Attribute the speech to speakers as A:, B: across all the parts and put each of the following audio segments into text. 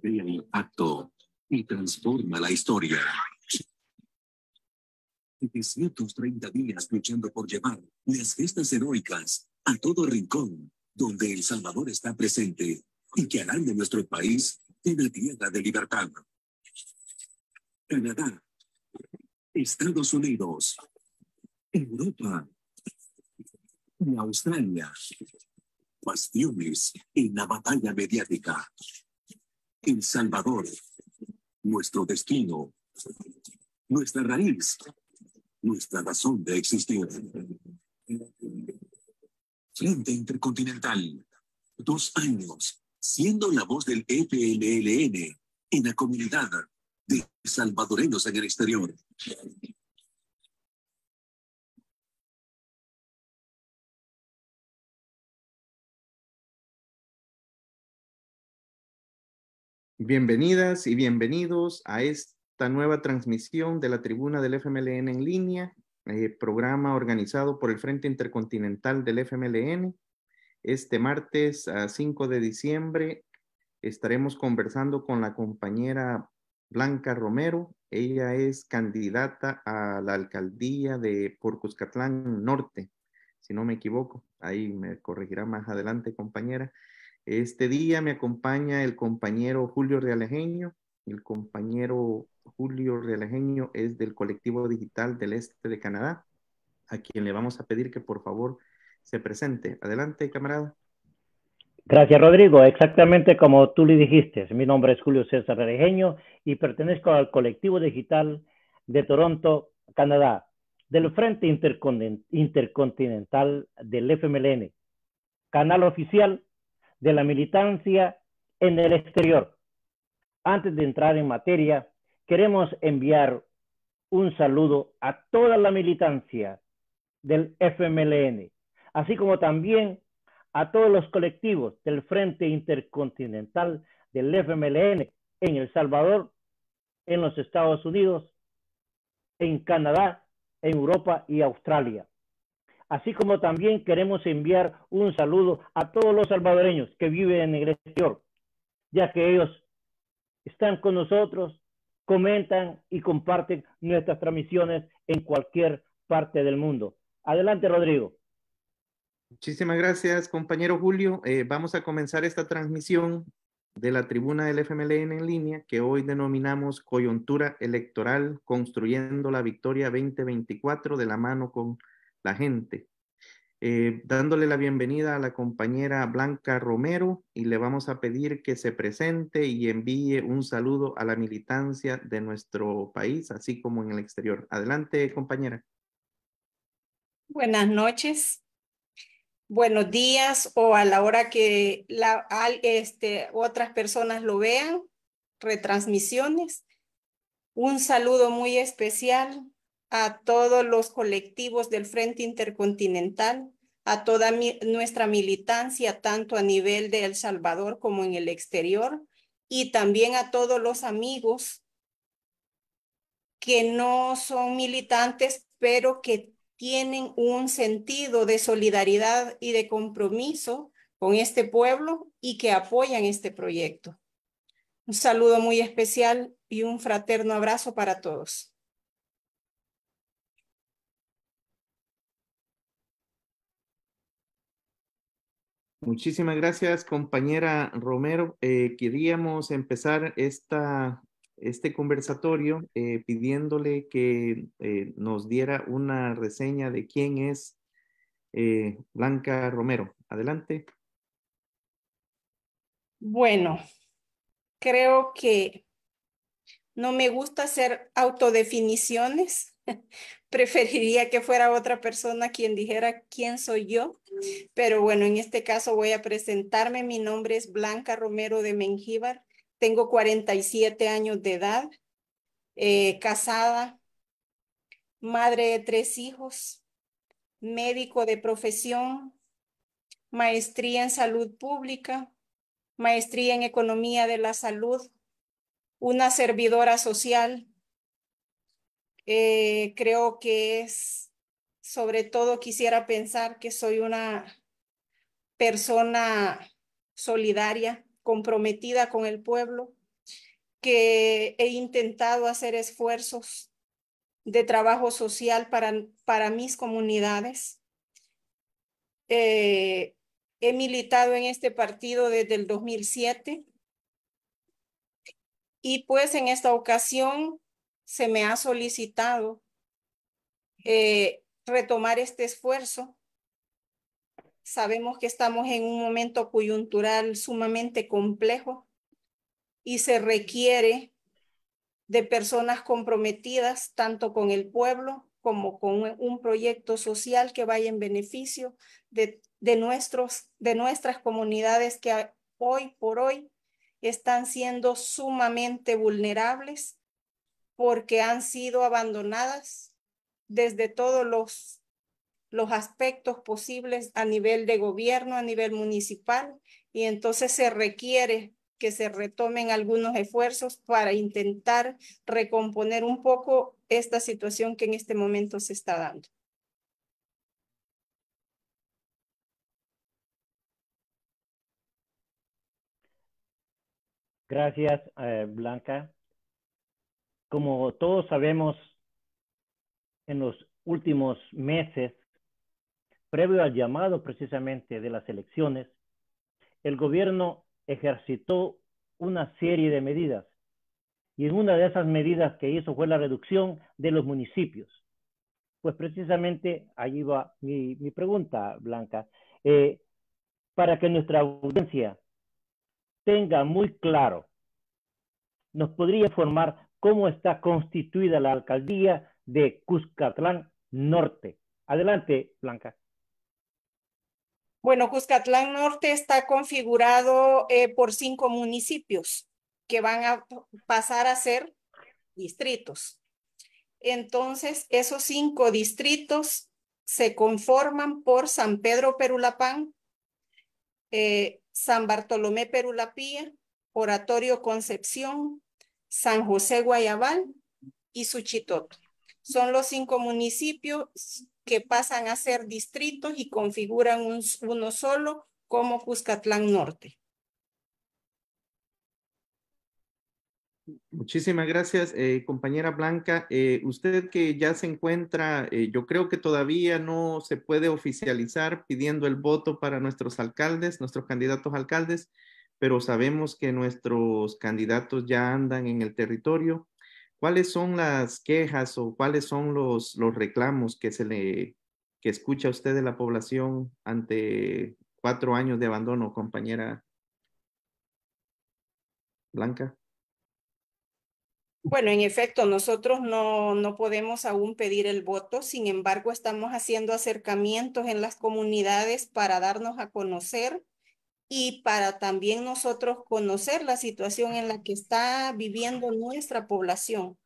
A: crea
B: impacto y transforma la historia. 730 días luchando por llevar las gestas heroicas a todo rincón donde El Salvador está presente y que harán de nuestro país una tierra de libertad. Canadá, Estados Unidos, Europa y Australia, bastiones en la batalla mediática. El Salvador, nuestro destino, nuestra raíz, nuestra razón de existir. Frente Intercontinental, dos años siendo la voz del FLLN en la comunidad de salvadoreños en el exterior.
A: Bienvenidas y bienvenidos a esta nueva transmisión de la tribuna del FMLN en
C: línea, eh, programa organizado por el Frente Intercontinental del FMLN. Este martes a 5 de diciembre estaremos conversando con la compañera Blanca Romero. Ella es candidata a la alcaldía de Porcuscatlán Norte, si no me equivoco. Ahí me corregirá más adelante, compañera. Este día me acompaña el compañero Julio Realejeño. El compañero Julio Realejeño es del colectivo digital del este de Canadá, a quien le vamos a pedir que por favor se presente. Adelante, camarada.
B: Gracias, Rodrigo. Exactamente como tú le dijiste, mi nombre es Julio César Realejeño y pertenezco al colectivo digital de Toronto, Canadá, del Frente Intercontinental del FMLN, canal oficial de la militancia en el exterior. Antes de entrar en materia, queremos enviar un saludo a toda la militancia del FMLN, así como también a todos los colectivos del Frente Intercontinental del FMLN en El Salvador, en los Estados Unidos, en Canadá, en Europa y Australia así como también queremos enviar un saludo a todos los salvadoreños que viven en york ya que ellos están con nosotros, comentan y comparten nuestras transmisiones en cualquier parte del mundo. Adelante, Rodrigo. Muchísimas gracias,
C: compañero Julio. Eh, vamos a comenzar esta transmisión de la tribuna del FMLN en línea que hoy denominamos coyuntura electoral construyendo la victoria 2024 de la mano con la gente. Eh, dándole la bienvenida a la compañera Blanca Romero y le vamos a pedir que se presente y envíe un saludo a la militancia de nuestro país, así como en el exterior. Adelante, compañera.
D: Buenas noches. Buenos días o a la hora que la, este, otras personas lo vean, retransmisiones. Un saludo muy especial a todos los colectivos del Frente Intercontinental, a toda nuestra militancia, tanto a nivel de El Salvador como en el exterior, y también a todos los amigos que no son militantes, pero que tienen un sentido de solidaridad y de compromiso con este pueblo y que apoyan este proyecto. Un saludo muy especial y un fraterno abrazo para todos.
C: Muchísimas gracias, compañera Romero. Eh, queríamos empezar esta, este conversatorio eh, pidiéndole que eh, nos diera una reseña de quién es Blanca Romero. Adelante.
D: Bueno, creo que no me gusta hacer autodefiniciones. Preferiría que fuera otra persona quien dijera quién soy yo pero bueno, en este caso voy a presentarme. Mi nombre es Blanca Romero de Mengíbar. Tengo 47 años de edad, eh, casada, madre de tres hijos, médico de profesión, maestría en salud pública, maestría en economía de la salud, una servidora social. Eh, creo que es sobre todo quisiera pensar que soy una persona solidaria, comprometida con el pueblo, que he intentado hacer esfuerzos de trabajo social para, para mis comunidades. Eh, he militado en este partido desde el 2007 y pues en esta ocasión se me ha solicitado eh, retomar este esfuerzo. Sabemos que estamos en un momento coyuntural sumamente complejo y se requiere de personas comprometidas tanto con el pueblo como con un proyecto social que vaya en beneficio de, nuestros, de nuestras comunidades que hoy por hoy están siendo sumamente vulnerables porque han sido abandonadas desde todos los, los aspectos posibles a nivel de gobierno, a nivel municipal, y entonces se requiere que se retomen algunos esfuerzos para intentar recomponer un poco esta situación que en este momento se está dando.
B: Gracias, eh, Blanca. Como todos sabemos, en los últimos meses, previo al llamado precisamente de las elecciones, el gobierno ejercitó una serie de medidas. Y en una de esas medidas que hizo fue la reducción de los municipios. Pues precisamente allí va mi, pregunta, Blanca. Eh, para que nuestra audiencia tenga muy claro, ¿nos podría informar cómo está constituida la alcaldía de Cuscatlán Norte. Adelante, Blanca.
D: Bueno, Cuscatlán Norte está configurado eh, por cinco municipios que van a pasar a ser distritos. Entonces, esos cinco distritos se conforman por San Pedro Perulapán, eh, San Bartolomé Perulapía, Oratorio Concepción, San José Guayabal y Suchitoto. Son los cinco municipios que pasan a ser distritos y configuran uno solo como Cuscatlán Norte.
C: Muchísimas gracias, eh, compañera Blanca. Eh, usted que ya se encuentra, eh, yo creo que todavía no se puede oficializar pidiendo el voto para nuestros alcaldes, nuestros candidatos alcaldes, pero sabemos que nuestros candidatos ya andan en el territorio ¿Cuáles son las quejas o cuáles son los, los reclamos que se le que escucha usted de la población ante cuatro años de abandono, compañera Blanca?
D: Bueno, en efecto, nosotros no, no, podemos aún pedir el voto, sin embargo, estamos haciendo acercamientos en las comunidades para darnos a conocer y para también nosotros conocer la situación en la que está viviendo nuestra población.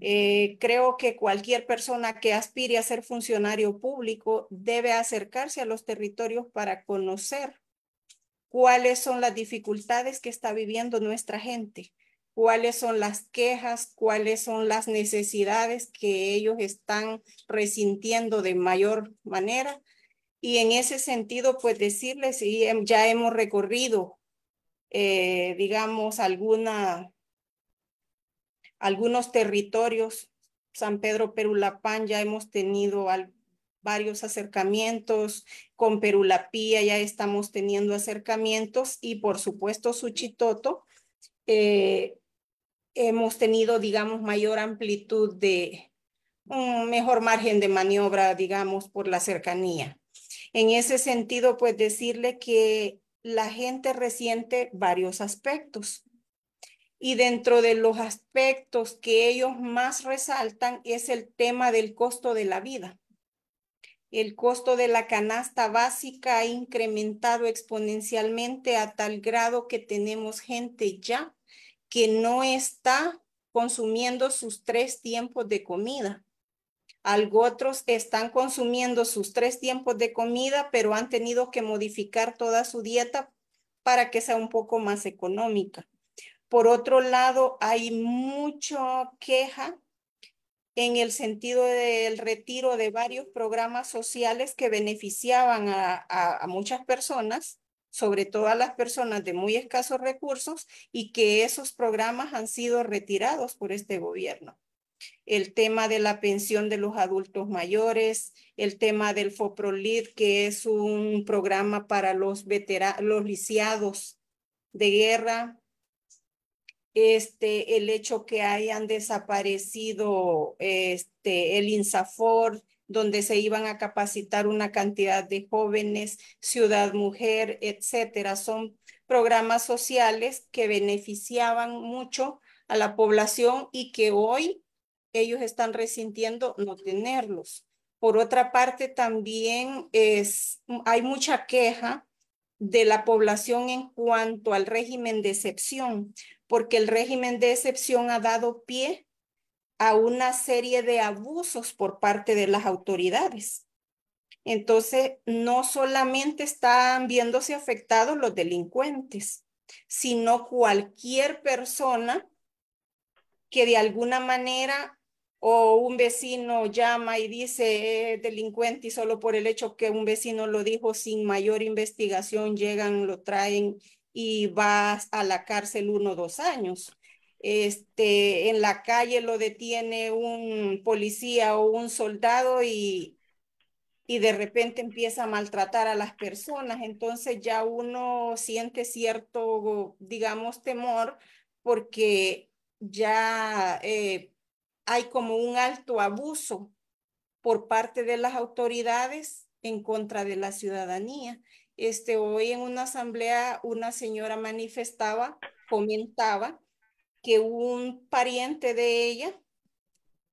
D: Eh, creo que cualquier persona que aspire a ser funcionario público debe acercarse a los territorios para conocer cuáles son las dificultades que está viviendo nuestra gente, cuáles son las quejas, cuáles son las necesidades que ellos están resintiendo de mayor manera y en ese sentido, pues decirles, em, ya hemos recorrido, eh, digamos, algunos territorios, San Pedro Perulapán, ya hemos tenido varios acercamientos, con Perulapía ya estamos teniendo acercamientos y por supuesto Suchitoto. Eh, hemos tenido, digamos, mayor amplitud de un mejor margen de maniobra, digamos, por la cercanía. En ese sentido, pues decirle que la gente resiente varios aspectos. Y dentro de los aspectos que ellos más resaltan es el tema del costo de la vida. El costo de la canasta básica ha incrementado exponencialmente a tal grado que tenemos gente ya que no está consumiendo sus tres tiempos de comida. Algunos otros están consumiendo sus tres tiempos de comida, pero han tenido que modificar toda su dieta para que sea un poco más económica. Por otro lado, hay mucha queja en el sentido del retiro de varios programas sociales que beneficiaban a muchas personas, sobre todo a las personas de muy escasos recursos, y que esos programas han sido retirados por este gobierno el tema de la pensión de los adultos mayores, el tema del FOPROLID, que es un programa para los, los lisiados de guerra, este, el hecho que hayan desaparecido este, el INSAFOR, donde se iban a capacitar una cantidad de jóvenes, Ciudad Mujer, etcétera. Son programas sociales que beneficiaban mucho a la población y que hoy ellos están resintiendo no tenerlos. Por otra parte, también es, hay mucha queja de la población en cuanto al régimen de excepción, porque el régimen de excepción ha dado pie a una serie de abusos por parte de las autoridades. Entonces, no solamente están viéndose afectados los delincuentes, sino cualquier persona que de alguna manera o un vecino llama y dice delincuente y solo por el hecho que un vecino lo dijo sin mayor investigación llegan, lo traen y vas a la cárcel uno o dos años. Este, en la calle lo detiene un policía o un soldado y, y de repente empieza a maltratar a las personas. Entonces ya uno siente cierto, digamos, temor porque ya... Eh, hay como un alto abuso por parte de las autoridades en contra de la ciudadanía. Este, hoy en una asamblea una señora manifestaba, comentaba que un pariente de ella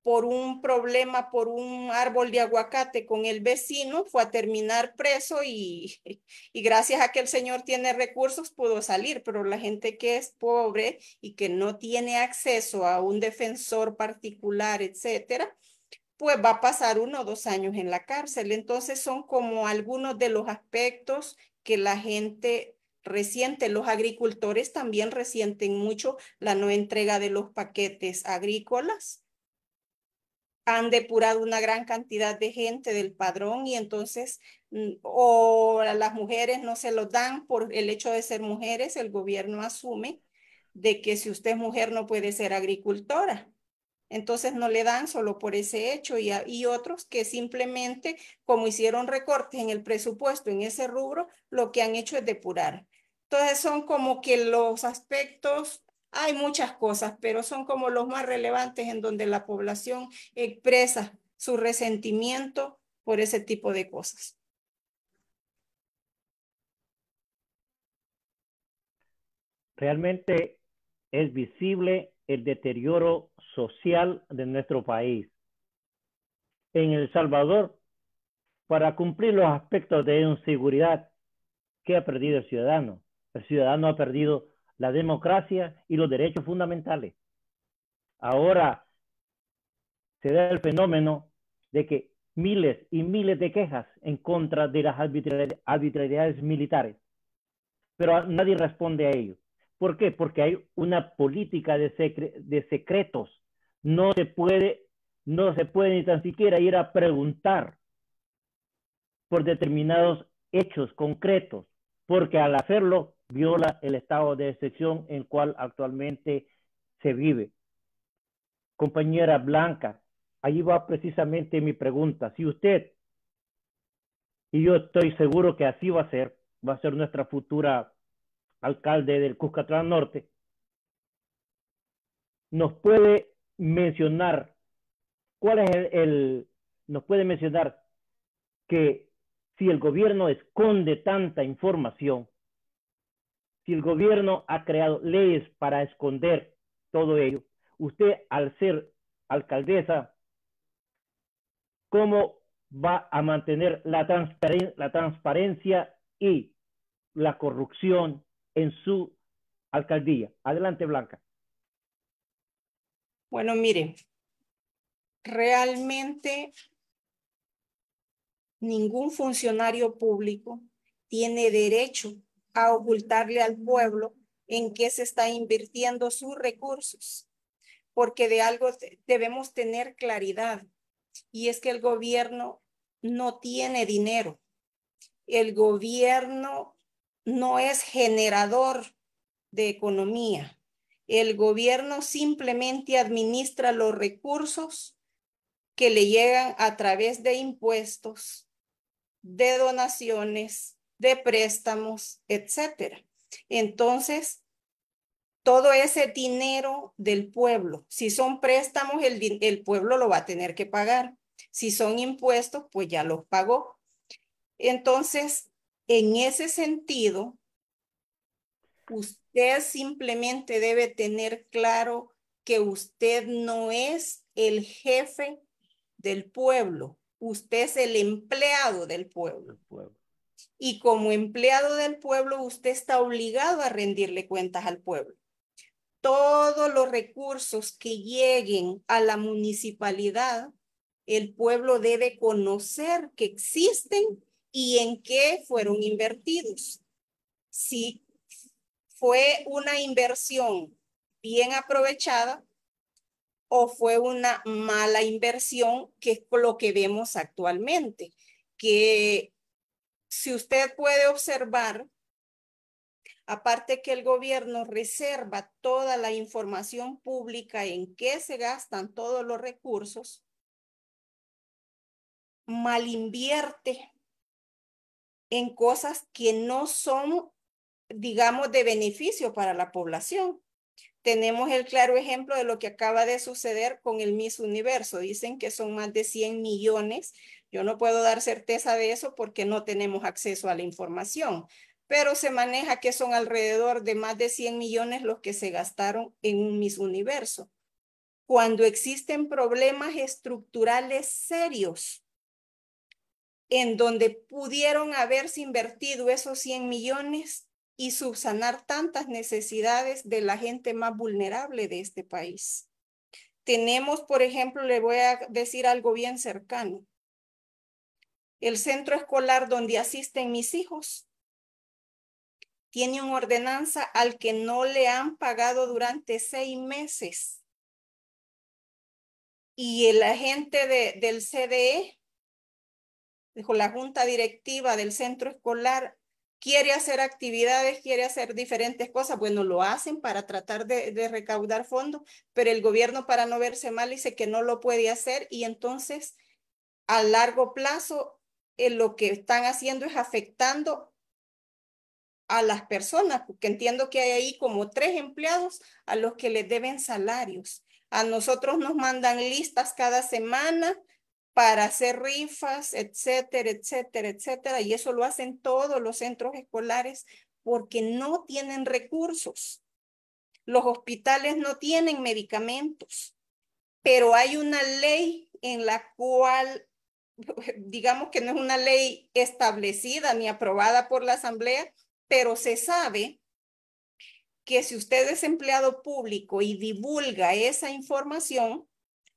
D: por un problema, por un árbol de aguacate con el vecino, fue a terminar preso y, gracias a que el señor tiene recursos pudo salir, pero la gente que es pobre y que no tiene acceso a un defensor particular, etcétera, pues va a pasar uno o dos años en la cárcel. Entonces son como algunos de los aspectos que la gente resiente. Los agricultores también resienten mucho la no entrega de los paquetes agrícolas han depurado una gran cantidad de gente del padrón y entonces mm, o las mujeres no se lo dan por el hecho de ser mujeres, el gobierno asume de que si usted es mujer no puede ser agricultora. Entonces no le dan solo por ese hecho y, y otros que simplemente como hicieron recortes en el presupuesto en ese rubro, lo que han hecho es depurar. Entonces son como que los aspectos hay muchas cosas, pero son como los más relevantes en donde la población expresa su resentimiento por ese tipo de cosas.
B: Realmente es visible el deterioro social de nuestro país. En El Salvador, para cumplir los aspectos de inseguridad, que ha perdido el ciudadano, el ciudadano ha perdido la democracia y los derechos fundamentales. Ahora se da el fenómeno de que miles y miles de quejas en contra de las arbitrariedades militares, pero nadie responde a ello. ¿Por qué? Porque hay una política de, de secretos. No se puede, no se puede ni tan siquiera ir a preguntar por determinados hechos concretos, porque al hacerlo viola el estado de excepción en el cual actualmente se vive. Compañera Blanca, ahí va precisamente mi pregunta. Si usted, y yo estoy seguro que así va a ser, va a ser nuestra futura alcalde del Cuscatlán Norte, nos puede mencionar cuál es el nos puede mencionar que si el gobierno esconde tanta información, si el gobierno ha creado leyes para esconder todo ello, usted al ser alcaldesa, ¿cómo va a mantener la, la transparencia y la corrupción en su alcaldía? Adelante, Blanca.
D: Bueno, mire, realmente ningún funcionario público tiene derecho a ocultarle al pueblo en qué se está invirtiendo sus recursos, porque de algo debemos tener claridad, y es que el gobierno no tiene dinero. El gobierno no es generador de economía. El gobierno simplemente administra los recursos que le llegan a través de impuestos, de donaciones, de préstamos, etcétera. Entonces, todo ese dinero del pueblo, si son préstamos, el, el pueblo lo va a tener que pagar. Si son impuestos, pues ya los pagó. Entonces, en ese sentido, usted simplemente debe tener claro que usted no es el jefe del pueblo, usted es el empleado del pueblo. pueblo y como empleado del pueblo usted está obligado a rendirle cuentas al pueblo. Todos los recursos que lleguen a la municipalidad, el pueblo debe conocer que existen y en qué fueron invertidos. Si fue una inversión bien aprovechada o fue una mala inversión, que es lo que vemos actualmente, que si usted puede observar, aparte que el gobierno reserva toda la información pública en qué se gastan todos los recursos, mal invierte en cosas que no son, digamos, de beneficio para la población. Tenemos el claro ejemplo de lo que acaba de suceder con el Miss Universo. Dicen que son más de 100 millones yo no puedo dar certeza de eso porque no tenemos acceso a la información, pero se maneja que son alrededor de más de 100 millones los que se gastaron en un Miss Universo. Cuando existen problemas estructurales serios en donde pudieron haberse invertido esos 100 millones y subsanar tantas necesidades de la gente más vulnerable de este país. Tenemos, por ejemplo, le voy a decir algo bien cercano el centro escolar donde asisten mis hijos tiene una ordenanza al que no le han pagado durante seis meses. Y el agente del CDE, dijo la junta directiva del centro escolar, quiere hacer actividades, quiere hacer diferentes cosas. Bueno, lo hacen para tratar de, de recaudar fondos, pero el gobierno para no verse mal dice que no lo puede hacer y entonces a largo plazo eh, lo que están haciendo es afectando a las personas, porque entiendo que hay ahí como tres empleados a los que les deben salarios. A nosotros nos mandan listas cada semana para hacer rifas, etcétera, etcétera, etcétera. Y eso lo hacen todos los centros escolares porque no tienen recursos. Los hospitales no tienen medicamentos, pero hay una ley en la cual digamos que no es una ley establecida ni aprobada por la Asamblea, pero se sabe que si usted es empleado público y divulga esa información,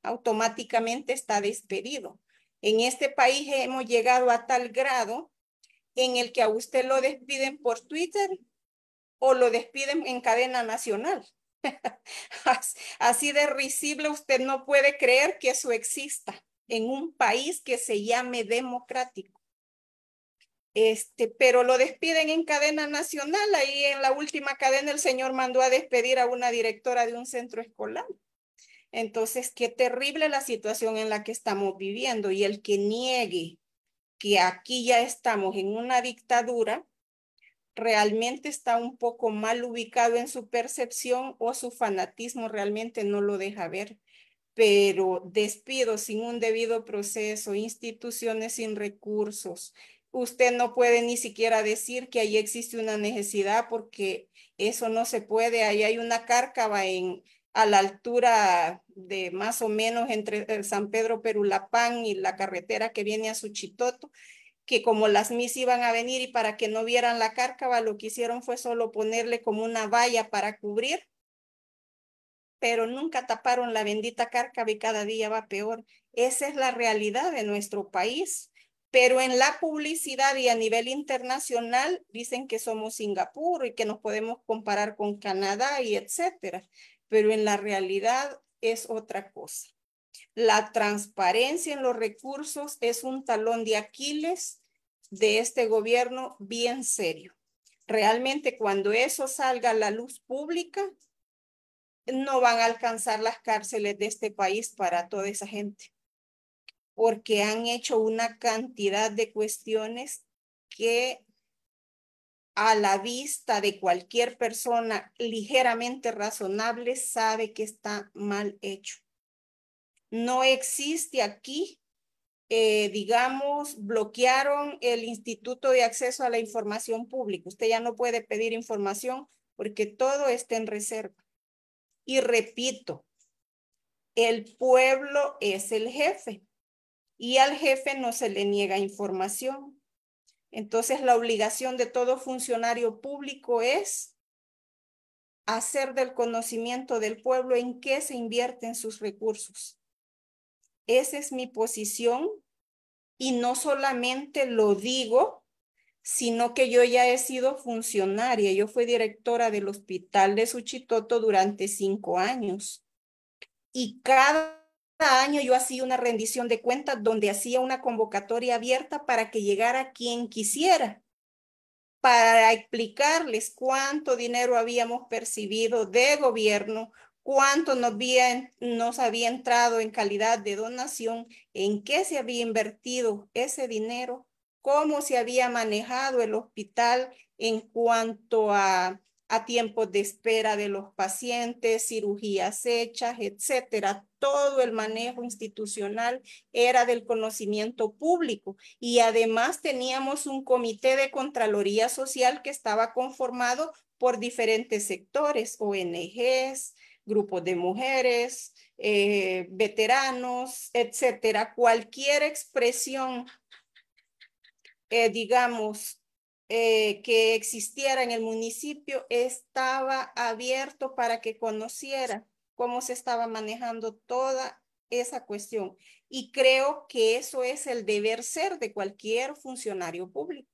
D: automáticamente está despedido. En este país hemos llegado a tal grado en el que a usted lo despiden por Twitter o lo despiden en cadena nacional. Así de risible usted no puede creer que eso exista en un país que se llame democrático. Este, pero lo despiden en cadena nacional. Ahí en la última cadena el señor mandó a despedir a una directora de un centro escolar. Entonces, qué terrible la situación en la que estamos viviendo y el que niegue que aquí ya estamos en una dictadura, realmente está un poco mal ubicado en su percepción o su fanatismo realmente no lo deja ver pero despido sin un debido proceso, instituciones sin recursos. Usted no puede ni siquiera decir que ahí existe una necesidad porque eso no se puede. Ahí hay una cárcava en, a la altura de más o menos entre eh, San Pedro Perulapán y la carretera que viene a Suchitoto, que como las mis iban a venir y para que no vieran la cárcava, lo que hicieron fue solo ponerle como una valla para cubrir pero nunca taparon la bendita cárcava y cada día va peor. Esa es la realidad de nuestro país. Pero en la publicidad y a nivel internacional dicen que somos Singapur y que nos podemos comparar con Canadá y etcétera. Pero en la realidad es otra cosa. La transparencia en los recursos es un talón de Aquiles de este gobierno bien serio. Realmente cuando eso salga a la luz pública, no van a alcanzar las cárceles de este país para toda esa gente, porque han hecho una cantidad de cuestiones que a la vista de cualquier persona ligeramente razonable sabe que está mal hecho. No existe aquí, eh, digamos, bloquearon el Instituto de Acceso a la Información Pública. Usted ya no puede pedir información porque todo está en reserva. Y repito, el pueblo es el jefe y al jefe no se le niega información. Entonces, la obligación de todo funcionario público es hacer del conocimiento del pueblo en qué se invierten sus recursos. Esa es mi posición y no solamente lo digo sino que yo ya he sido funcionaria. Yo fui directora del hospital de Suchitoto durante cinco años. Y cada año yo hacía una rendición de cuentas donde hacía una convocatoria abierta para que llegara quien quisiera, para explicarles cuánto dinero habíamos percibido de gobierno, cuánto nos había, nos había entrado en calidad de donación, en qué se había invertido ese dinero cómo se había manejado el hospital en cuanto a, tiempos de espera de los pacientes, cirugías hechas, etcétera. Todo el manejo institucional era del conocimiento público y además teníamos un comité de Contraloría Social que estaba conformado por diferentes sectores, ONGs, grupos de mujeres, eh, veteranos, etcétera. Cualquier expresión eh, digamos, eh, que existiera en el municipio estaba abierto para que conociera cómo se estaba manejando toda esa cuestión. Y creo que eso es el deber ser de cualquier funcionario público.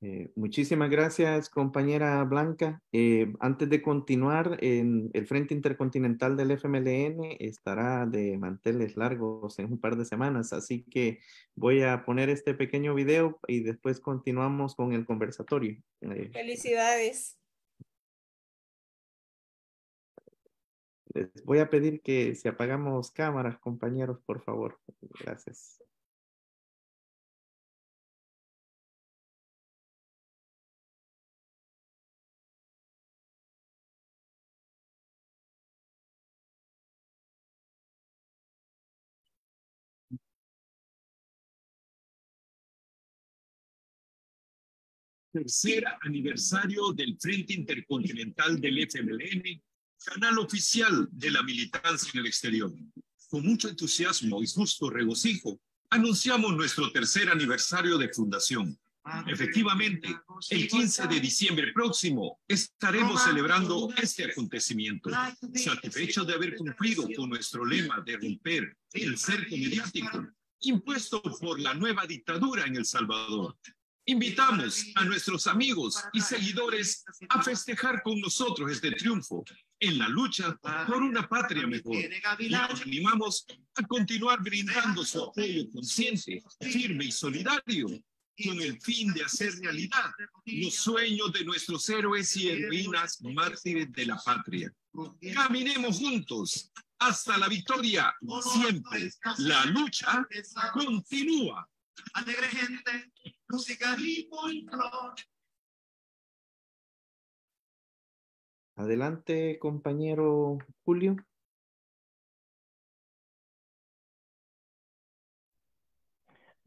C: Eh, muchísimas gracias, compañera Blanca. Eh, antes de continuar, en el Frente Intercontinental del FMLN estará de manteles largos en un par de semanas, así que voy a poner este pequeño video y después continuamos con el conversatorio. Eh,
D: Felicidades.
A: Les voy a pedir que si apagamos cámaras, compañeros, por favor. Gracias. tercer aniversario del Frente Intercontinental del FMLN,
C: canal oficial de la militancia en el exterior. Con mucho entusiasmo y justo regocijo, anunciamos nuestro tercer aniversario de fundación. Efectivamente, el 15 de diciembre próximo estaremos celebrando este acontecimiento. Satisfecho de haber cumplido con nuestro lema de romper el cerco mediático impuesto por la nueva dictadura en El Salvador, Invitamos a nuestros amigos y seguidores a festejar con nosotros este triunfo en la lucha por una patria mejor. los animamos a continuar brindando su apoyo consciente, firme y solidario con el fin de hacer realidad los sueños de nuestros héroes y heroínas mártires de la patria. Caminemos juntos hasta la victoria, siempre. La lucha
A: continúa. Alegre gente. Adelante, compañero Julio.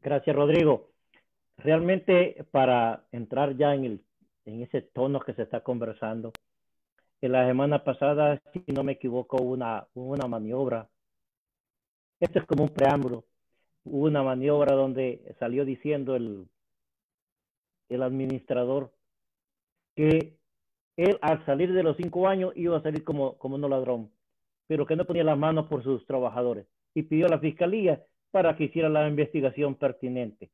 B: Gracias, Rodrigo. Realmente, para entrar ya en, el, en ese tono que se está conversando, en la semana pasada, si no me equivoco, hubo una, una maniobra. Esto es como un preámbulo. Hubo una maniobra donde salió diciendo el el administrador, que él al salir de los cinco años iba a salir como, como un ladrón, pero que no ponía las manos por sus trabajadores y pidió a la fiscalía para que hiciera la investigación pertinente.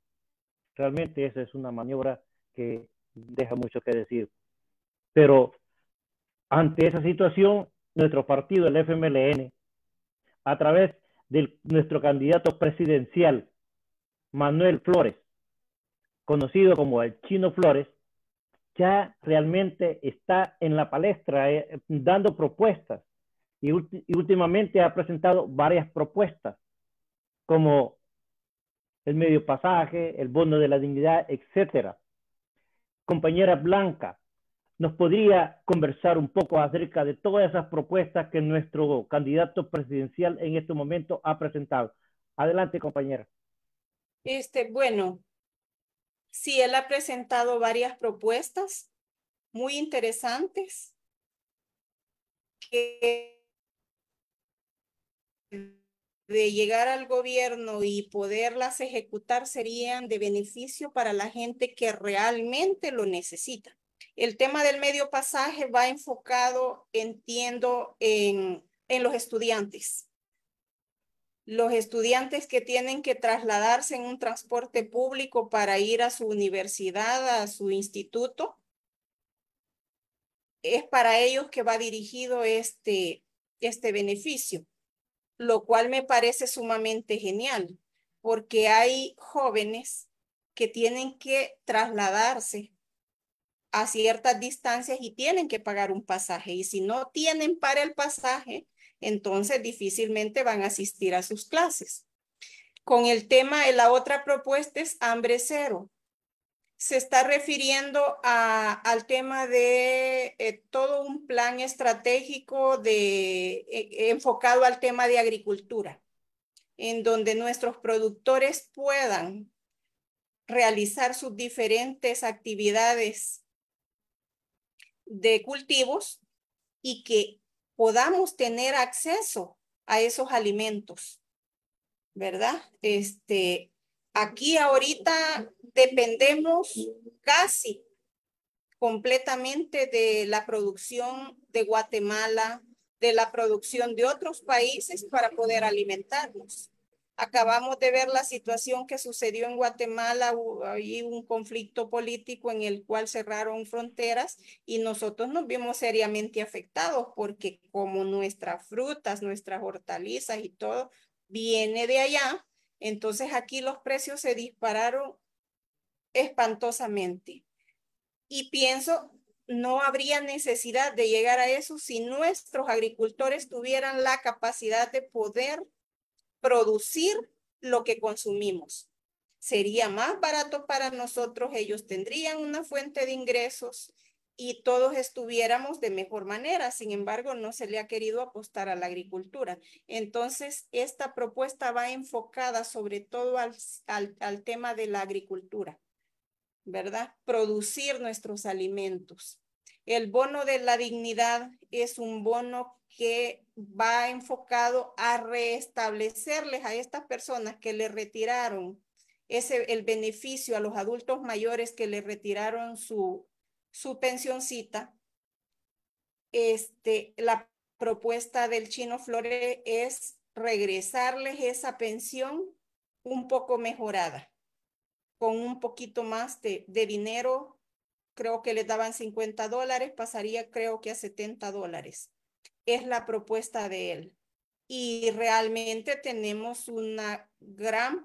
B: Realmente esa es una maniobra que deja mucho que decir. Pero ante esa situación, nuestro partido, el FMLN, a través de nuestro candidato presidencial, Manuel Flores, conocido como el Chino Flores, ya realmente está en la palestra eh, dando propuestas y, y, últimamente ha presentado varias propuestas como el medio pasaje, el bono de la dignidad, etcétera. Compañera Blanca, ¿nos podría conversar un poco acerca de todas esas propuestas que nuestro candidato presidencial en este momento ha presentado? Adelante, compañera.
D: Este, bueno, Sí, él ha presentado varias propuestas muy interesantes que de llegar al gobierno y poderlas ejecutar serían de beneficio para la gente que realmente lo necesita. El tema del medio pasaje va enfocado, entiendo, en, en los estudiantes los estudiantes que tienen que trasladarse en un transporte público para ir a su universidad, a su instituto, es para ellos que va dirigido este, este beneficio, lo cual me parece sumamente genial, porque hay jóvenes que tienen que trasladarse a ciertas distancias y tienen que pagar un pasaje. Y si no tienen para el pasaje, entonces difícilmente van a asistir a sus clases. Con el tema de la otra propuesta es hambre cero. Se está refiriendo al tema de eh, todo un plan estratégico de, e, e, enfocado al tema de agricultura, en donde nuestros productores puedan realizar sus diferentes actividades de cultivos y que podamos tener acceso a esos alimentos, ¿verdad? Este, aquí ahorita dependemos casi completamente de la producción de Guatemala, de la producción de otros países para poder alimentarnos. Acabamos de ver la situación que sucedió en Guatemala, hay un conflicto político en el cual cerraron fronteras y nosotros nos vimos seriamente afectados porque como nuestras frutas, nuestras hortalizas y todo viene de allá, entonces aquí los precios se dispararon espantosamente. Y pienso, no habría necesidad de llegar a eso si nuestros agricultores tuvieran la capacidad de poder producir lo que consumimos. Sería más barato para nosotros, ellos tendrían una fuente de ingresos y todos estuviéramos de mejor manera. Sin embargo, no se le ha querido apostar a la agricultura. Entonces, esta propuesta va enfocada sobre todo al, tema de la agricultura, ¿verdad? Producir nuestros alimentos. El bono de la dignidad es un bono que va enfocado a restablecerles a estas personas que le retiraron ese, el beneficio a los adultos mayores que le retiraron su, su pensioncita. Este, la propuesta del chino Flores es regresarles esa pensión un poco mejorada, con un poquito más de, de dinero creo que le daban 50 dólares, pasaría creo que a 70 dólares. Es la propuesta de él. Y realmente tenemos una gran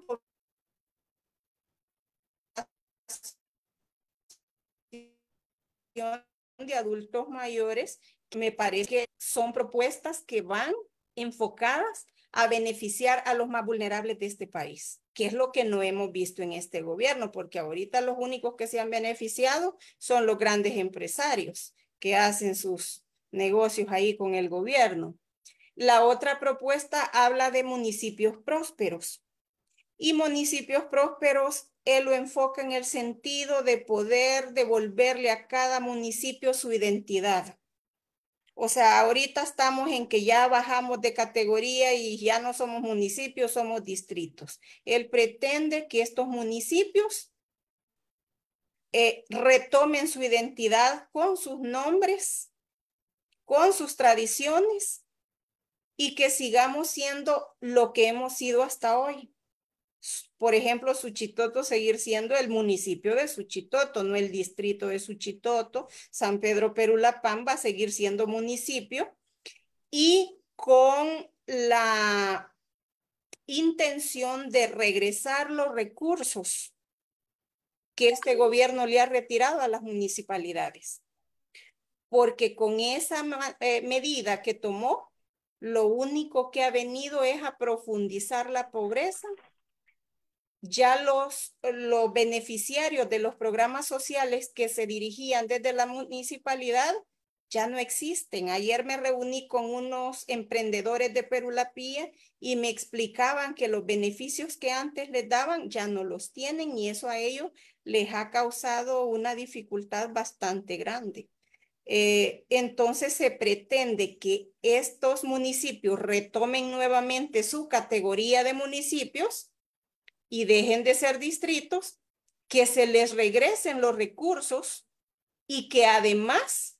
D: de adultos mayores, me parece que son propuestas que van enfocadas a beneficiar a los más vulnerables de este país que es lo que no hemos visto en este gobierno, porque ahorita los únicos que se han beneficiado son los grandes empresarios que hacen sus negocios ahí con el gobierno. La otra propuesta habla de municipios prósperos. Y municipios prósperos, él lo enfoca en el sentido de poder devolverle a cada municipio su identidad. O sea, ahorita estamos en que ya bajamos de categoría y ya no somos municipios, somos distritos. Él pretende que estos municipios eh, retomen su identidad con sus nombres, con sus tradiciones y que sigamos siendo lo que hemos sido hasta hoy por ejemplo, Suchitoto seguir siendo el municipio de Suchitoto, no el distrito de Suchitoto, San Pedro Perulapán va a seguir siendo municipio y con la intención de regresar los recursos que este gobierno le ha retirado a las municipalidades. Porque con esa eh, medida que tomó, lo único que ha venido es a profundizar la pobreza ya los, los beneficiarios de los programas sociales que se dirigían desde la municipalidad ya no existen. Ayer me reuní con unos emprendedores de Perulapía y me explicaban que los beneficios que antes les daban ya no los tienen y eso a ellos les ha causado una dificultad bastante grande. Eh, entonces se pretende que estos municipios retomen nuevamente su categoría de municipios y dejen de ser distritos, que se les regresen los recursos y que además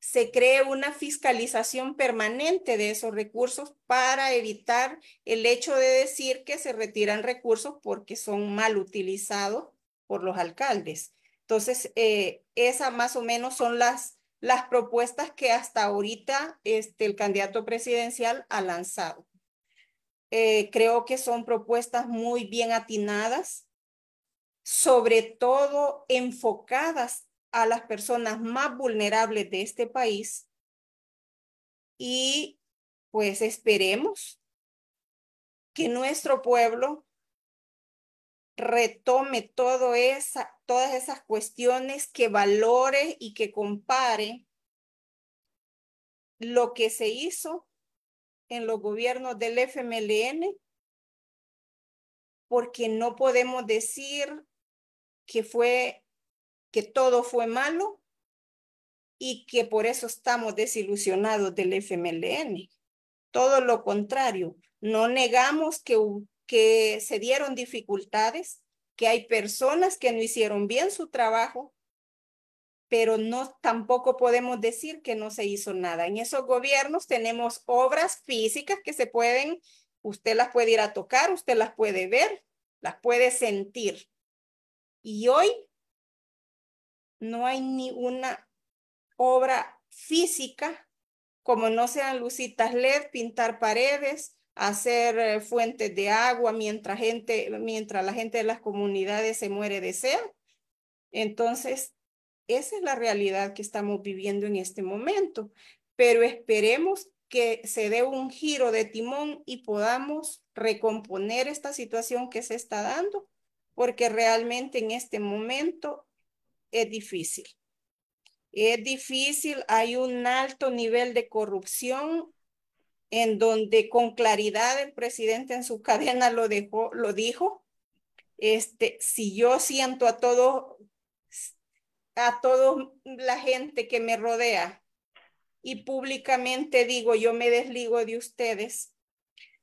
D: se cree una fiscalización permanente de esos recursos para evitar el hecho de decir que se retiran recursos porque son mal utilizados por los alcaldes. Entonces, eh, esas más o menos son las, las propuestas que hasta ahorita este, el candidato presidencial ha lanzado. Eh, creo que son propuestas muy bien atinadas, sobre todo enfocadas a las personas más vulnerables de este país. Y pues esperemos que nuestro pueblo retome todo esa, todas esas cuestiones, que valore y que compare lo que se hizo en los gobiernos del FMLN, porque no podemos decir que fue que todo fue malo y que por eso estamos desilusionados del FMLN. Todo lo contrario, no negamos que, que se dieron dificultades, que hay personas que no hicieron bien su trabajo, pero no tampoco podemos decir que no se hizo nada. En esos gobiernos tenemos obras físicas que se pueden, usted las puede ir a tocar, usted las puede ver, las puede sentir. Y hoy no hay ni una obra física, como no sean lucitas LED, pintar paredes, hacer eh, fuentes de agua mientras, gente, mientras la gente de las comunidades se muere de sed. Entonces, esa es la realidad que estamos viviendo en este momento, pero esperemos que se dé un giro de timón y podamos recomponer esta situación que se está dando, porque realmente en este momento es difícil. Es difícil, hay un alto nivel de corrupción en donde con claridad el presidente en su cadena lo, dejó, lo dijo. Este, si yo siento a todos a toda la gente que me rodea y públicamente digo, yo me desligo de ustedes,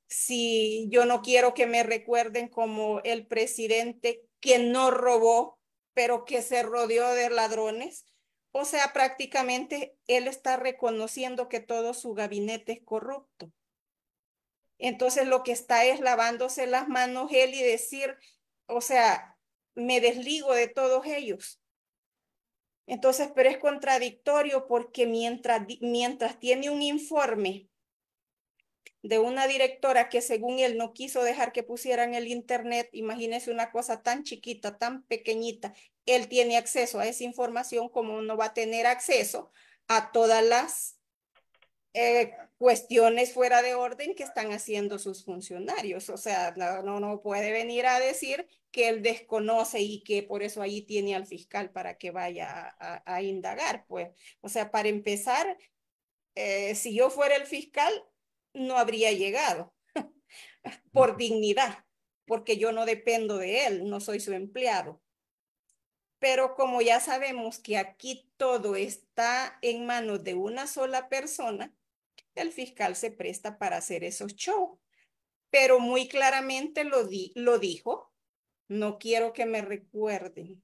D: si yo no quiero que me recuerden como el presidente que no robó, pero que se rodeó de ladrones, o sea, prácticamente él está reconociendo que todo su gabinete es corrupto. Entonces lo que está es lavándose las manos él y decir, o sea, me desligo de todos ellos. Entonces, pero es contradictorio porque mientras, mientras tiene un informe de una directora que según él no quiso dejar que pusieran el internet, imagínense una cosa tan chiquita, tan pequeñita, él tiene acceso a esa información como no va a tener acceso a todas las eh, cuestiones fuera de orden que están haciendo sus funcionarios. O sea, no, no puede venir a decir que él desconoce y que por eso ahí tiene al fiscal para que vaya a, indagar. Pues, o sea, para empezar, eh, si yo fuera el fiscal, no habría llegado por dignidad, porque yo no dependo de él, no soy su empleado. Pero como ya sabemos que aquí todo está en manos de una sola persona, el fiscal se presta para hacer esos shows. Pero muy claramente lo, dijo, no quiero que me recuerden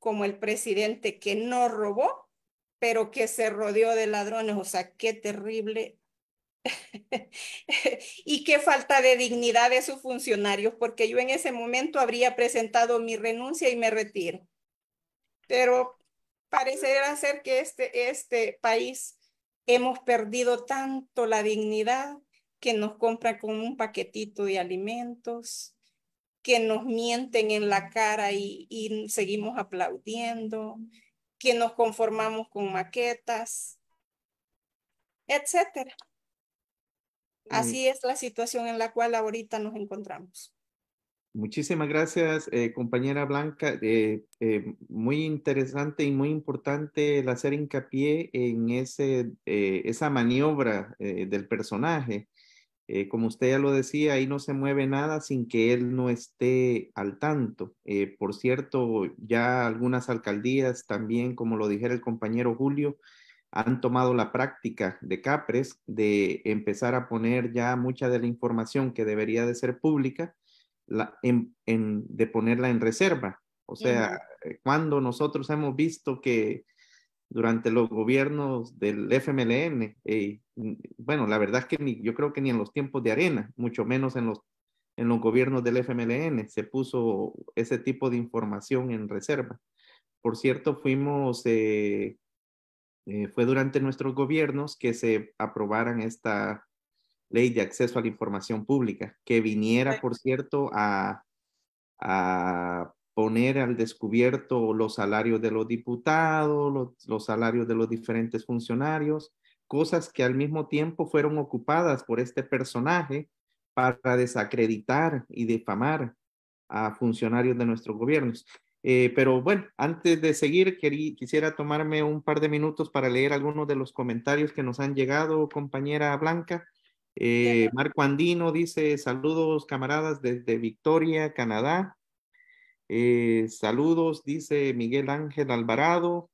D: como el presidente que no robó, pero que se rodeó de ladrones. O sea, qué terrible y qué falta de dignidad de sus funcionarios, porque yo en ese momento habría presentado mi renuncia y me retiro. Pero parecerá ser que este, este país hemos perdido tanto la dignidad que nos compran con un paquetito de alimentos, que nos mienten en la cara y, seguimos aplaudiendo, que nos conformamos con maquetas, etcétera. Mm. Así es la situación en la cual ahorita nos encontramos.
C: Muchísimas gracias, eh, compañera Blanca. Eh, eh, muy interesante y muy importante el hacer hincapié en esa maniobra del personaje. como usted ya lo decía, ahí no se mueve nada sin que él no esté al tanto. por cierto, ya algunas alcaldías también, como lo dijera el compañero Julio, han tomado la práctica de CAPRES de empezar a poner ya mucha de la información que debería de ser pública en, de ponerla en reserva. O sea, eh, cuando nosotros hemos visto que durante los gobiernos del FMLN, y eh, bueno, la verdad es que ni, yo creo que ni en los tiempos de arena, mucho menos en los, en los gobiernos del FMLN, se puso ese tipo de información en reserva. Por cierto, fuimos, eh, fue durante nuestros gobiernos que se aprobaran esta ley de acceso a la información pública, que viniera, por cierto, a, poner al descubierto los salarios de los diputados, los, salarios de los diferentes funcionarios, cosas que al mismo tiempo fueron ocupadas por este personaje para desacreditar y difamar a funcionarios de nuestros gobiernos. Eh, pero bueno, antes de seguir, quisiera tomarme un par de minutos para leer algunos de los comentarios que nos han llegado, compañera Blanca. Eh, Marco Andino dice, saludos camaradas desde Victoria, Canadá. Eh, saludos, dice Miguel Ángel Alvarado.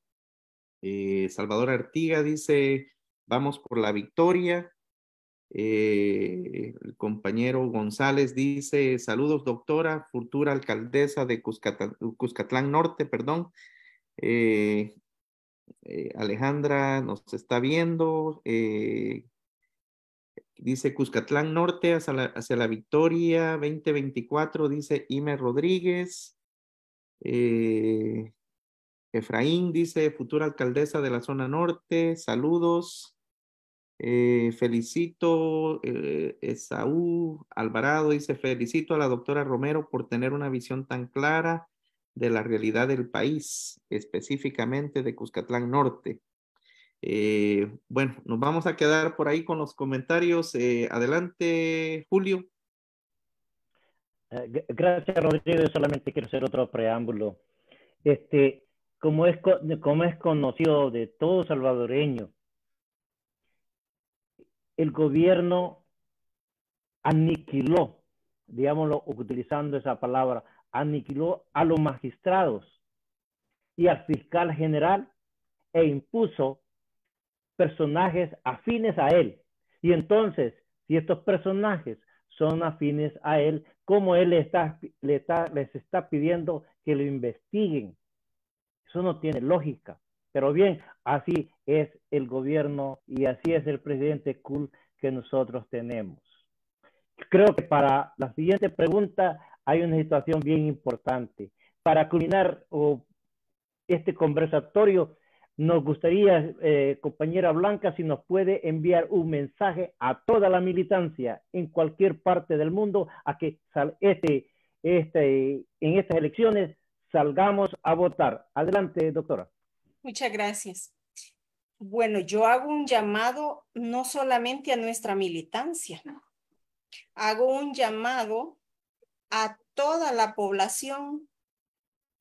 C: Eh, Salvador Artiga dice, vamos por la victoria. el compañero González dice, saludos doctora, futura alcaldesa de Cuscatlán, Norte, perdón. Alejandra nos está viendo dice Cuscatlán Norte hacia la, hacia la Victoria 2024, dice Ime Rodríguez. Eh, Efraín dice, futura alcaldesa de la zona norte, saludos. Eh, felicito, Saúl eh, Esaú Alvarado dice, felicito a la doctora Romero por tener una visión tan clara de la realidad del país, específicamente de Cuscatlán Norte. Eh, bueno, nos vamos a quedar por ahí con los comentarios. Eh, adelante, Julio.
B: Eh, gracias, Rodrigo. Solamente quiero hacer otro preámbulo. Este, como, es, como es conocido de todo salvadoreño, el gobierno aniquiló, digámoslo utilizando esa palabra, aniquiló a los magistrados y al fiscal general e impuso personajes afines a él. Y entonces, si estos personajes son afines a él, ¿cómo él está, les está pidiendo que lo investiguen? Eso no tiene lógica. Pero bien, así es el gobierno y así es el presidente Kuhl que nosotros tenemos. Creo que para la siguiente pregunta hay una situación bien importante. Para culminar este conversatorio, nos gustaría, eh, compañera Blanca, si nos puede enviar un mensaje a toda la militancia en cualquier parte del mundo a que este, este, en estas elecciones salgamos a votar. Adelante, doctora.
D: Muchas gracias. Bueno, yo hago un llamado no solamente a nuestra militancia, hago un llamado a toda la población,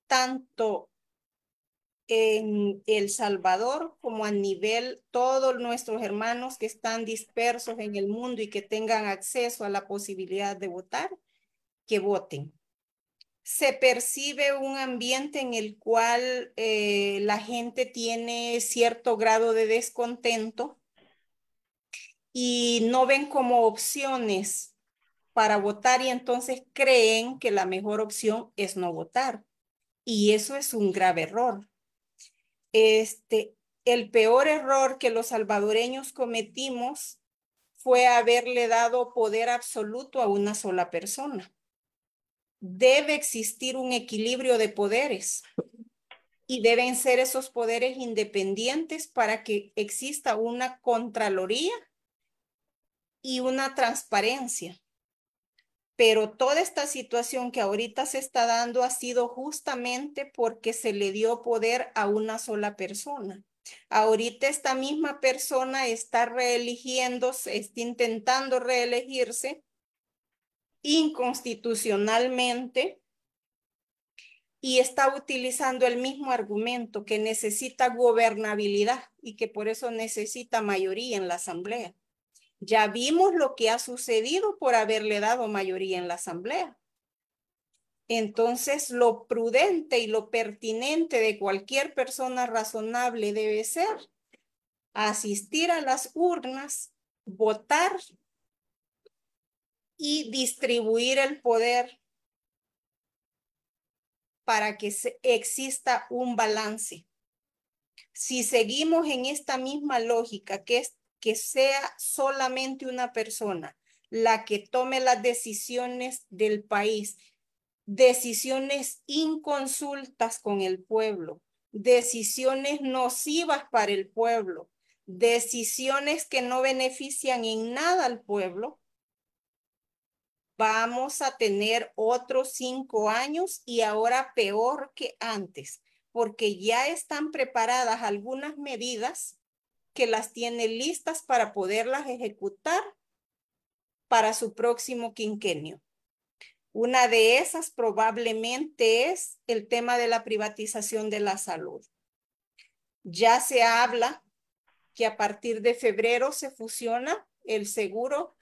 D: tanto en El Salvador como a nivel todos nuestros hermanos que están dispersos en el mundo y que tengan acceso a la posibilidad de votar, que voten. Se percibe un ambiente en el cual eh, la gente tiene cierto grado de descontento y no ven como opciones para votar y entonces creen que la mejor opción es no votar. Y eso es un grave error este, el peor error que los salvadoreños cometimos fue haberle dado poder absoluto a una sola persona. Debe existir un equilibrio de poderes y deben ser esos poderes independientes para que exista una contraloría y una transparencia pero toda esta situación que ahorita se está dando ha sido justamente porque se le dio poder a una sola persona. Ahorita esta misma persona está reeligiéndose, está intentando reelegirse inconstitucionalmente y está utilizando el mismo argumento que necesita gobernabilidad y que por eso necesita mayoría en la asamblea. Ya vimos lo que ha sucedido por haberle dado mayoría en la asamblea. Entonces, lo prudente y lo pertinente de cualquier persona razonable debe ser asistir a las urnas, votar y distribuir el poder para que exista un balance. Si seguimos en esta misma lógica, que es que sea solamente una persona la que tome las decisiones del país, decisiones inconsultas con el pueblo, decisiones nocivas para el pueblo, decisiones que no benefician en nada al pueblo, vamos a tener otros cinco años y ahora peor que antes, porque ya están preparadas algunas medidas que las tiene listas para poderlas ejecutar para su próximo quinquenio. Una de esas probablemente es el tema de la privatización de la salud. Ya se habla que a partir de febrero se fusiona el seguro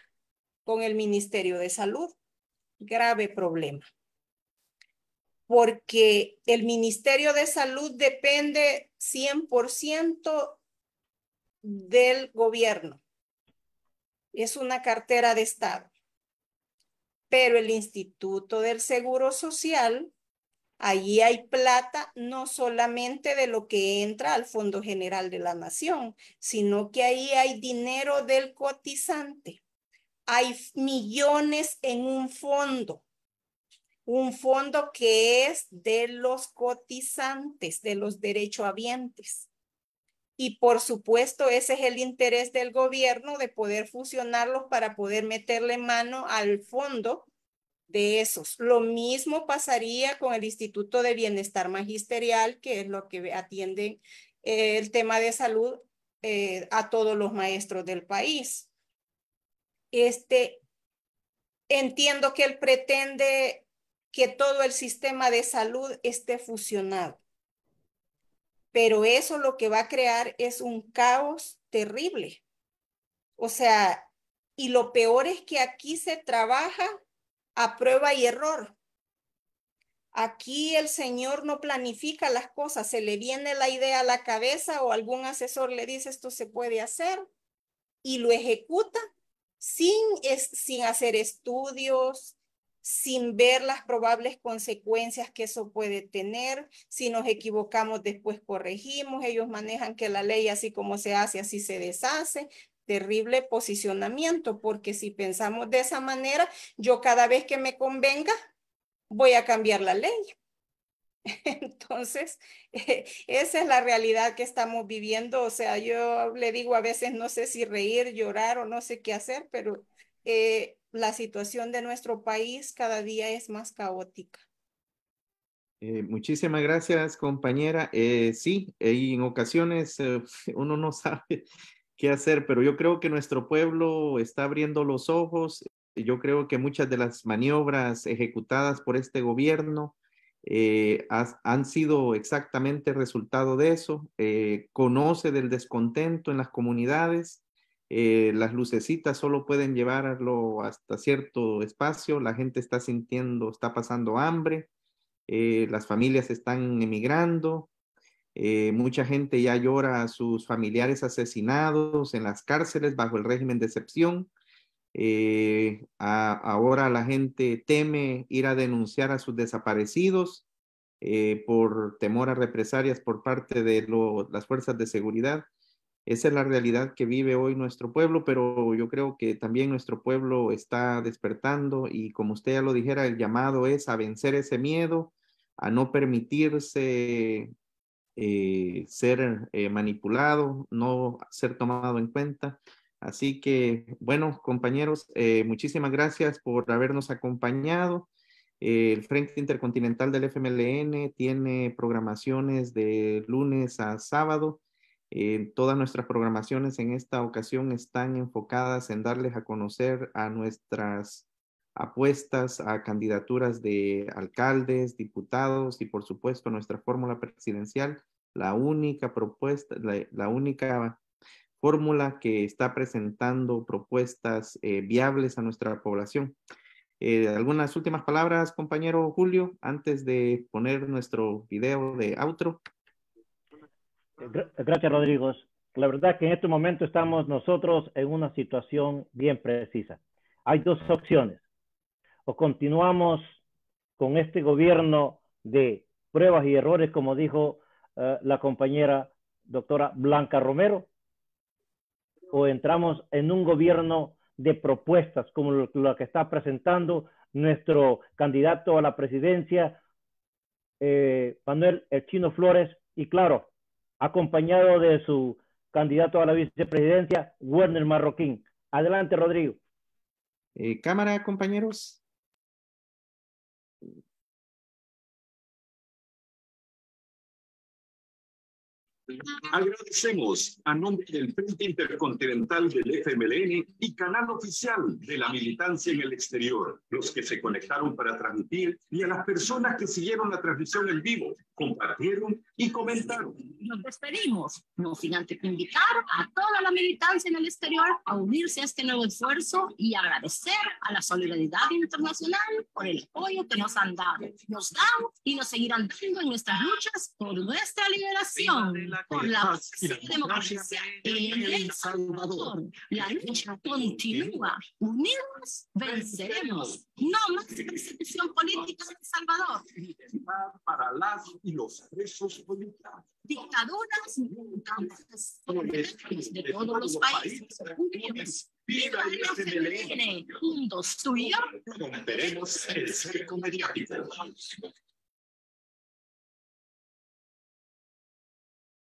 D: con el Ministerio de Salud. Grave problema. Porque el Ministerio de Salud depende 100% del gobierno. Es una cartera de Estado. Pero el Instituto del Seguro Social, allí hay plata no solamente de lo que entra al Fondo General de la Nación, sino que ahí hay dinero del cotizante. Hay millones en un fondo un fondo que es de los cotizantes, de los derechohabientes. Y por supuesto, ese es el interés del gobierno de poder fusionarlos para poder meterle mano al fondo de esos. Lo mismo pasaría con el Instituto de Bienestar Magisterial, que es lo que atiende eh, el tema de salud eh, a todos los maestros del país. Este, entiendo que él pretende que todo el sistema de salud esté fusionado pero eso lo que va a crear es un caos terrible. O sea, y lo peor es que aquí se trabaja a prueba y error. Aquí el Señor no planifica las cosas, se le viene la idea a la cabeza o algún asesor le dice esto se puede hacer y lo ejecuta sin, sin hacer estudios, sin ver las probables consecuencias que eso puede tener. Si nos equivocamos, después corregimos. Ellos manejan que la ley así como se hace, así se deshace. Terrible posicionamiento, porque si pensamos de esa manera, yo cada vez que me convenga, voy a cambiar la ley. Entonces, eh, esa es la realidad que estamos viviendo. O sea, yo le digo a veces, no sé si reír, llorar o no sé qué hacer, pero eh, la situación de nuestro país cada día es más caótica.
C: Eh, muchísimas gracias, compañera. Eh, sí, eh, en ocasiones uno no sabe qué hacer, pero yo creo que nuestro pueblo está abriendo los ojos. Yo creo que muchas de las maniobras ejecutadas por este gobierno han sido exactamente resultado de eso. conoce del descontento en las comunidades eh, las lucecitas solo pueden llevarlo hasta cierto espacio, la gente está sintiendo, está pasando hambre, eh, las familias están emigrando, eh, mucha gente ya llora a sus familiares asesinados en las cárceles bajo el régimen de excepción. ahora la gente teme ir a denunciar a sus desaparecidos por temor a represalias por parte de las fuerzas de seguridad. Esa es la realidad que vive hoy nuestro pueblo, pero yo creo que también nuestro pueblo está despertando y como usted ya lo dijera, el llamado es a vencer ese miedo, a no permitirse eh, ser eh, manipulado, no ser tomado en cuenta. Así que, bueno, compañeros, eh, muchísimas gracias por habernos acompañado. El Frente Intercontinental del FMLN tiene programaciones de lunes a sábado eh, todas nuestras programaciones en esta ocasión están enfocadas en darles a conocer a nuestras apuestas a candidaturas de alcaldes, diputados y por supuesto nuestra fórmula presidencial, la única propuesta, la, única fórmula que está presentando propuestas eh, viables a nuestra población. Eh, algunas últimas palabras, compañero Julio, antes de poner nuestro video de outro.
B: Gracias, Rodrigo. La verdad que en este momento estamos nosotros en una situación bien precisa. Hay dos opciones. O continuamos con este gobierno de pruebas y errores, como dijo eh, la compañera doctora Blanca Romero, o entramos en un gobierno de propuestas como lo, que está presentando nuestro candidato a la presidencia, eh, Manuel El Chino Flores, y claro, acompañado de su candidato a la vicepresidencia, Werner Marroquín. Adelante, Rodrigo. Eh, cámara, compañeros.
A: Agradecemos a nombre del Frente Intercontinental del FMLN y canal oficial de la militancia en el exterior, los que se conectaron para
C: transmitir y a las personas que siguieron la transmisión en vivo compartieron y comentaron.
D: Nos despedimos, no sin antes invitar a toda la militancia en el exterior a unirse a este nuevo esfuerzo y agradecer a la solidaridad internacional por el apoyo que nos han dado, nos dan y nos seguirán dando en nuestras luchas por nuestra
A: liberación, por la democracia en El Salvador. La lucha continúa, unidos venceremos, no más institución política en El Salvador. Para las y los presos políticos. Dictaduras y dictaduras de todos los países. Unidos, viva el FMLN, juntos tú y yo. Romperemos el cerco mediático.